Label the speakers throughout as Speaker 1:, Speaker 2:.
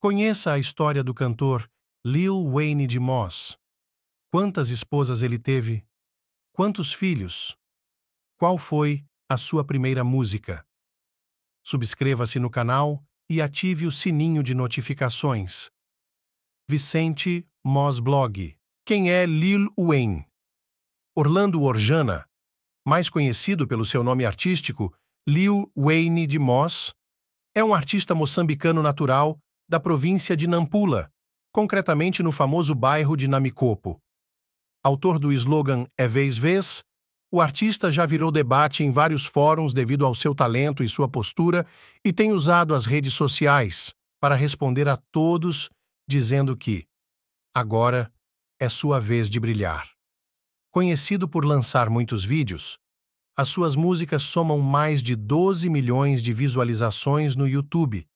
Speaker 1: Conheça a história do cantor Lil Wayne de Moss. Quantas esposas ele teve? Quantos filhos? Qual foi a sua primeira música? Subscreva-se no canal e ative o sininho de notificações. Vicente Moss Blog. Quem é Lil Wayne? Orlando Orjana, mais conhecido pelo seu nome artístico, Lil Wayne de Moss, é um artista moçambicano natural da província de Nampula, concretamente no famoso bairro de Namikopo. Autor do slogan É Vez Vez, o artista já virou debate em vários fóruns devido ao seu talento e sua postura e tem usado as redes sociais para responder a todos, dizendo que agora é sua vez de brilhar. Conhecido por lançar muitos vídeos, as suas músicas somam mais de 12 milhões de visualizações no YouTube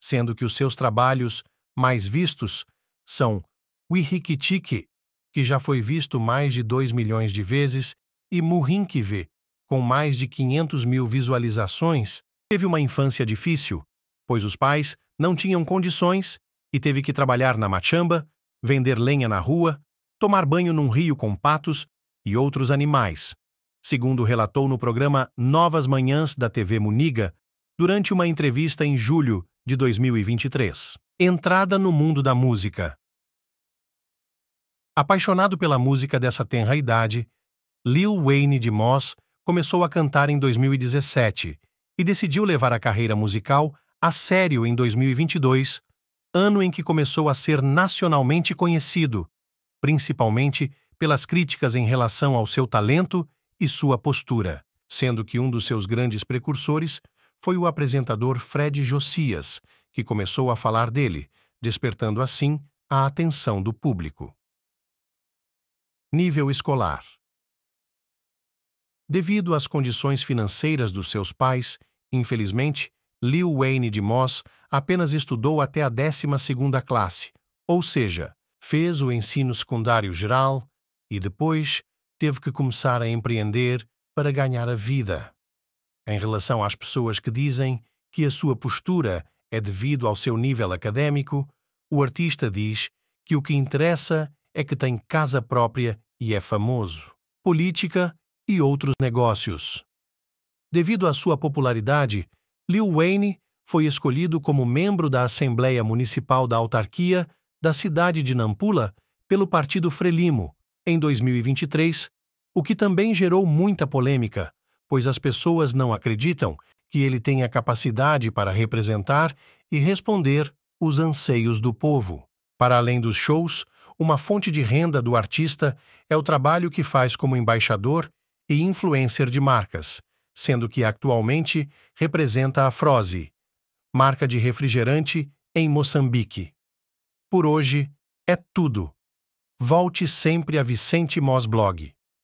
Speaker 1: sendo que os seus trabalhos mais vistos são Wihikitiki, que já foi visto mais de 2 milhões de vezes, e Muhinkive, com mais de 500 mil visualizações, teve uma infância difícil, pois os pais não tinham condições e teve que trabalhar na machamba, vender lenha na rua, tomar banho num rio com patos e outros animais, segundo relatou no programa Novas Manhãs da TV Muniga, durante uma entrevista em julho de 2023. Entrada no mundo da música. Apaixonado pela música dessa tenra idade, Lil Wayne de Moss começou a cantar em 2017 e decidiu levar a carreira musical a sério em 2022, ano em que começou a ser nacionalmente conhecido, principalmente pelas críticas em relação ao seu talento e sua postura, sendo que um dos seus grandes precursores foi o apresentador Fred Josias que começou a falar dele, despertando assim a atenção do público. Nível escolar Devido às condições financeiras dos seus pais, infelizmente, Lil Wayne de Moss apenas estudou até a 12ª classe, ou seja, fez o ensino secundário geral e depois teve que começar a empreender para ganhar a vida em relação às pessoas que dizem que a sua postura é devido ao seu nível académico, o artista diz que o que interessa é que tem casa própria e é famoso. Política e outros negócios. Devido à sua popularidade, Lil Wayne foi escolhido como membro da Assembleia Municipal da Autarquia da cidade de Nampula pelo Partido Frelimo em 2023, o que também gerou muita polêmica pois as pessoas não acreditam que ele tenha capacidade para representar e responder os anseios do povo. Para além dos shows, uma fonte de renda do artista é o trabalho que faz como embaixador e influencer de marcas, sendo que atualmente representa a Froze, marca de refrigerante em Moçambique. Por hoje, é tudo. Volte sempre a Vicente Mosblog. Blog.